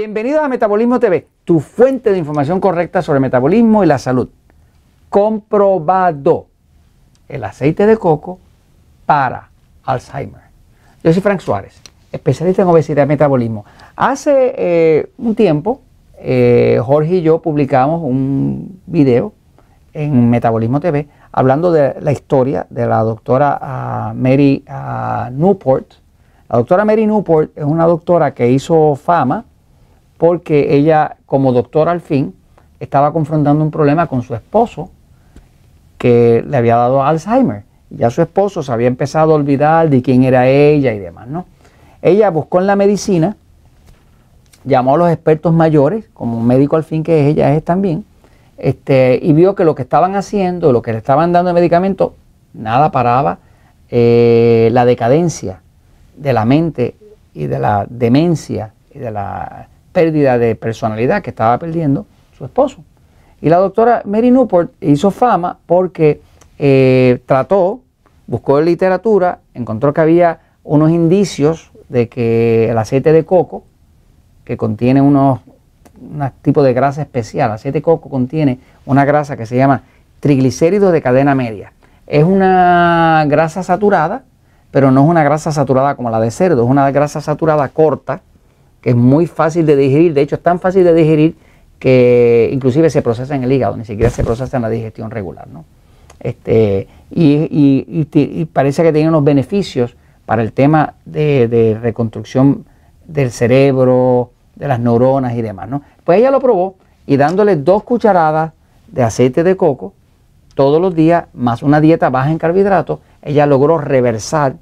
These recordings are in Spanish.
Bienvenidos a Metabolismo TV, tu fuente de información correcta sobre metabolismo y la salud. Comprobado el aceite de coco para Alzheimer. Yo soy Frank Suárez, especialista en obesidad y metabolismo. Hace eh, un tiempo, eh, Jorge y yo publicamos un video en Metabolismo TV hablando de la historia de la doctora ah, Mary ah, Newport. La doctora Mary Newport es una doctora que hizo fama porque ella, como doctora al fin, estaba confrontando un problema con su esposo que le había dado Alzheimer. Ya su esposo se había empezado a olvidar de quién era ella y demás, ¿no? Ella buscó en la medicina, llamó a los expertos mayores, como un médico al fin que ella es también, este, y vio que lo que estaban haciendo, lo que le estaban dando de medicamento, nada paraba eh, la decadencia de la mente y de la demencia y de la pérdida de personalidad que estaba perdiendo su esposo. Y la doctora Mary Newport hizo fama porque eh, trató, buscó en literatura, encontró que había unos indicios de que el aceite de coco, que contiene unos un tipo de grasa especial, aceite de coco contiene una grasa que se llama triglicéridos de cadena media. Es una grasa saturada, pero no es una grasa saturada como la de cerdo, es una grasa saturada corta que es muy fácil de digerir, de hecho es tan fácil de digerir que inclusive se procesa en el hígado, ni siquiera se procesa en la digestión regular. ¿no? Este, y, parece que tiene unos beneficios para el tema de, reconstrucción del cerebro, de las neuronas y demás. ¿no? Pues ella lo probó y dándole dos cucharadas de aceite de coco todos los días, más una dieta baja en carbohidratos, ella logró reversar,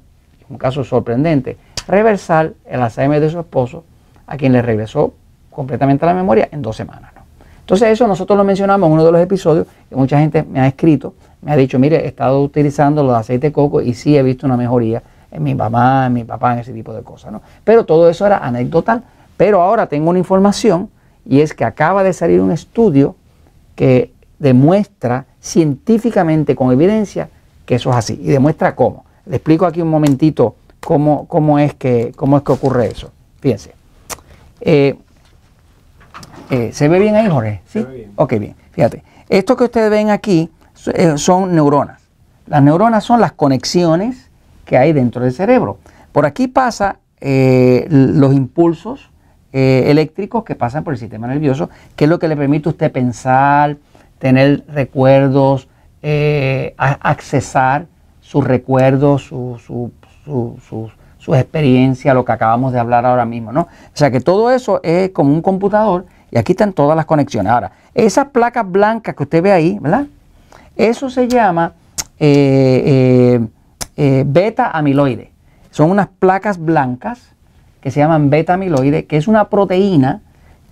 un caso sorprendente, reversar el Alzheimer de su esposo a quien le regresó completamente a la memoria en dos semanas. ¿no? Entonces eso nosotros lo mencionamos en uno de los episodios y mucha gente me ha escrito, me ha dicho, mire, he estado utilizando los aceites de coco y sí he visto una mejoría en mi mamá, en mi papá, en ese tipo de cosas. ¿no? Pero todo eso era anecdotal. Pero ahora tengo una información y es que acaba de salir un estudio que demuestra científicamente con evidencia que eso es así. Y demuestra cómo. Le explico aquí un momentito cómo, cómo, es, que, cómo es que ocurre eso. Fíjense. Eh, eh, ¿Se ve bien ahí, Jorge? ¿Sí? bien. Ok, bien. Fíjate. Esto que ustedes ven aquí eh, son neuronas. Las neuronas son las conexiones que hay dentro del cerebro. Por aquí pasan los impulsos eléctricos que pasan por el sistema nervioso, que es lo que le permite a usted pensar, tener recuerdos, accesar sus recuerdos, sus sus experiencias, lo que acabamos de hablar ahora mismo, ¿no? O sea que todo eso es como un computador y aquí están todas las conexiones. Ahora, esas placas blancas que usted ve ahí, ¿verdad? Eso se llama eh, eh, eh, beta amiloide. Son unas placas blancas que se llaman beta amiloide, que es una proteína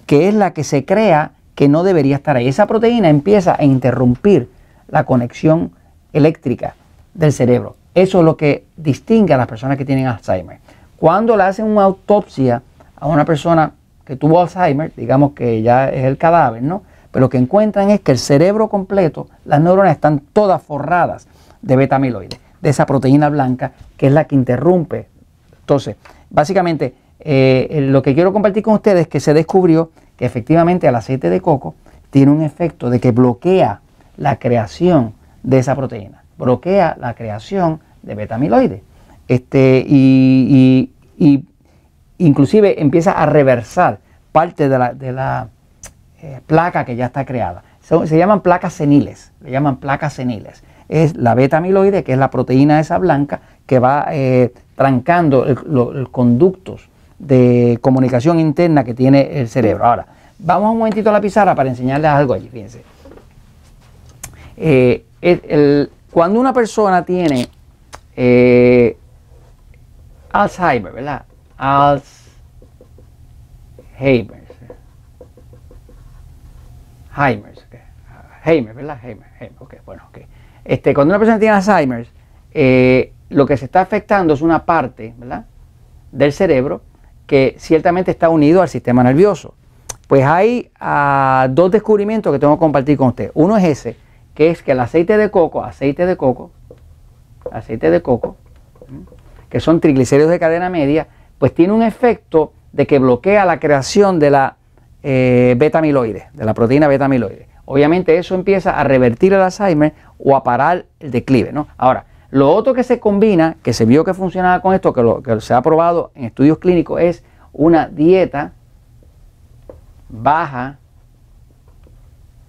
que es la que se crea que no debería estar ahí. Esa proteína empieza a interrumpir la conexión eléctrica del cerebro. Eso es lo que distingue a las personas que tienen Alzheimer. Cuando le hacen una autopsia a una persona que tuvo Alzheimer, digamos que ya es el cadáver, ¿no? Pero lo que encuentran es que el cerebro completo, las neuronas están todas forradas de beta de esa proteína blanca que es la que interrumpe. Entonces, básicamente, eh, lo que quiero compartir con ustedes es que se descubrió que efectivamente el aceite de coco tiene un efecto de que bloquea la creación de esa proteína, bloquea la creación de beta amiloide. Este, y, inclusive empieza a reversar parte de la, eh, placa que ya está creada. se llaman placas seniles, le llaman placas seniles. Es la beta amiloide, que es la proteína esa blanca, que va eh, trancando los conductos de comunicación interna que tiene el cerebro. Ahora, vamos un momentito a la pizarra para enseñarles algo allí, fíjense. Eh, cuando una persona tiene eh, Alzheimer, ¿verdad? Alzheimer. Alzheimer, ¿verdad? Heimer, ok, bueno, ok. Este, cuando una persona tiene Alzheimer, eh, lo que se está afectando es una parte, ¿verdad? Del cerebro que ciertamente está unido al sistema nervioso. Pues hay ah, dos descubrimientos que tengo que compartir con usted. Uno es ese, que es que el aceite de coco, aceite de coco, aceite de coco, que son triglicéridos de cadena media, pues tiene un efecto de que bloquea la creación de la eh, beta amiloide, de la proteína beta amiloide. Obviamente eso empieza a revertir el Alzheimer o a parar el declive. ¿no? Ahora, lo otro que se combina, que se vio que funcionaba con esto, que, lo, que se ha probado en estudios clínicos, es una dieta baja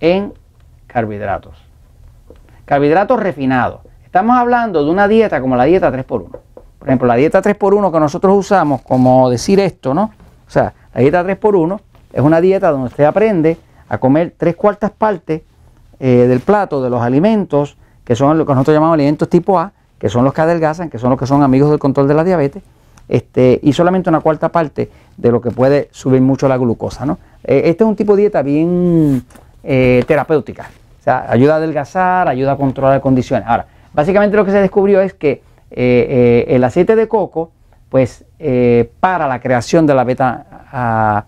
en carbohidratos. Carbohidratos refinados estamos hablando de una dieta como la dieta 3x1. Por ejemplo, la dieta 3x1 que nosotros usamos, como decir esto, ¿no? O sea, la dieta 3x1 es una dieta donde usted aprende a comer tres cuartas partes eh, del plato de los alimentos, que son lo que nosotros llamamos alimentos tipo A, que son los que adelgazan, que son los que son amigos del control de la diabetes, este, y solamente una cuarta parte de lo que puede subir mucho la glucosa. ¿no? Eh, este es un tipo de dieta bien eh, terapéutica. O sea, ayuda a adelgazar, ayuda a controlar condiciones. Ahora, Básicamente lo que se descubrió es que eh, eh, el aceite de coco, pues eh, para la creación de la beta,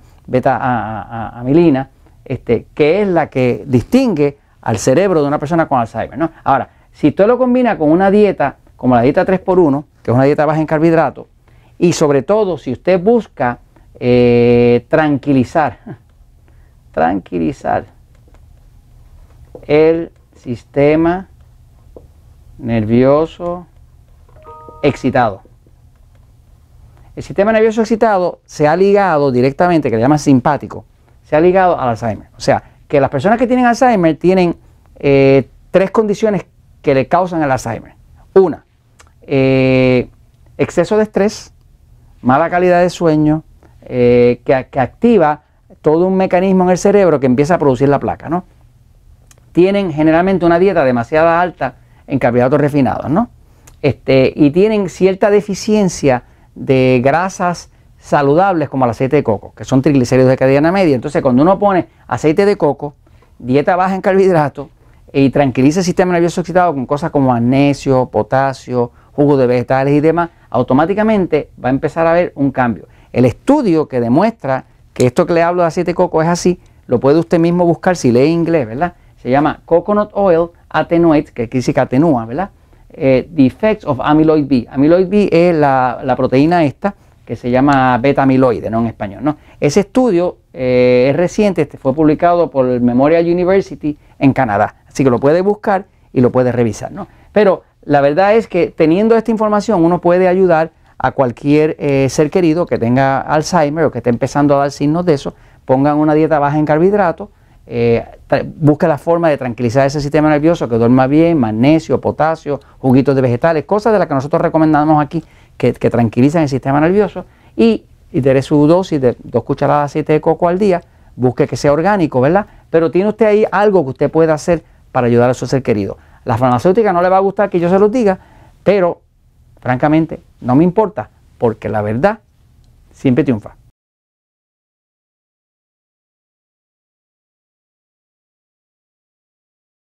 amilina, este, que es la que distingue al cerebro de una persona con Alzheimer. ¿no? Ahora, si usted lo combina con una dieta como la dieta 3x1, que es una dieta baja en carbohidratos, y sobre todo si usted busca tranquilizar, tranquilizar el sistema nervioso excitado. El sistema nervioso excitado se ha ligado directamente, que le llaman simpático, se ha ligado al Alzheimer. O sea, que las personas que tienen Alzheimer tienen eh, tres condiciones que le causan el Alzheimer. Una, eh, exceso de estrés, mala calidad de sueño, eh, que, activa todo un mecanismo en el cerebro que empieza a producir la placa, ¿no? Tienen generalmente una dieta demasiado alta en carbohidratos refinados, ¿no? Este, y tienen cierta deficiencia de grasas saludables como el aceite de coco, que son triglicéridos de cadena media. Entonces, cuando uno pone aceite de coco, dieta baja en carbohidratos y tranquiliza el sistema nervioso excitado con cosas como magnesio, potasio, jugo de vegetales y demás, automáticamente va a empezar a haber un cambio. El estudio que demuestra que esto que le hablo de aceite de coco es así, lo puede usted mismo buscar si lee inglés, ¿verdad? Se llama Coconut Oil Atenuate, que quiere decir que atenúa, ¿verdad? Defects eh, of amyloid B. Amyloid B es la, proteína esta que se llama beta amiloide, no en español. ¿no? Ese estudio eh, es reciente, este fue publicado por el Memorial University en Canadá. Así que lo puedes buscar y lo puede revisar. ¿no? Pero la verdad es que teniendo esta información uno puede ayudar a cualquier eh, ser querido que tenga Alzheimer o que esté empezando a dar signos de eso, pongan una dieta baja en carbohidratos, eh, busque la forma de tranquilizar ese sistema nervioso, que duerma bien, magnesio, potasio, juguitos de vegetales, cosas de las que nosotros recomendamos aquí, que, tranquilizan el sistema nervioso, y, de su dosis de dos cucharadas de aceite de coco al día, busque que sea orgánico, ¿verdad? Pero tiene usted ahí algo que usted pueda hacer para ayudar a su ser querido. La farmacéutica no le va a gustar que yo se lo diga, pero francamente no me importa, porque la verdad siempre triunfa.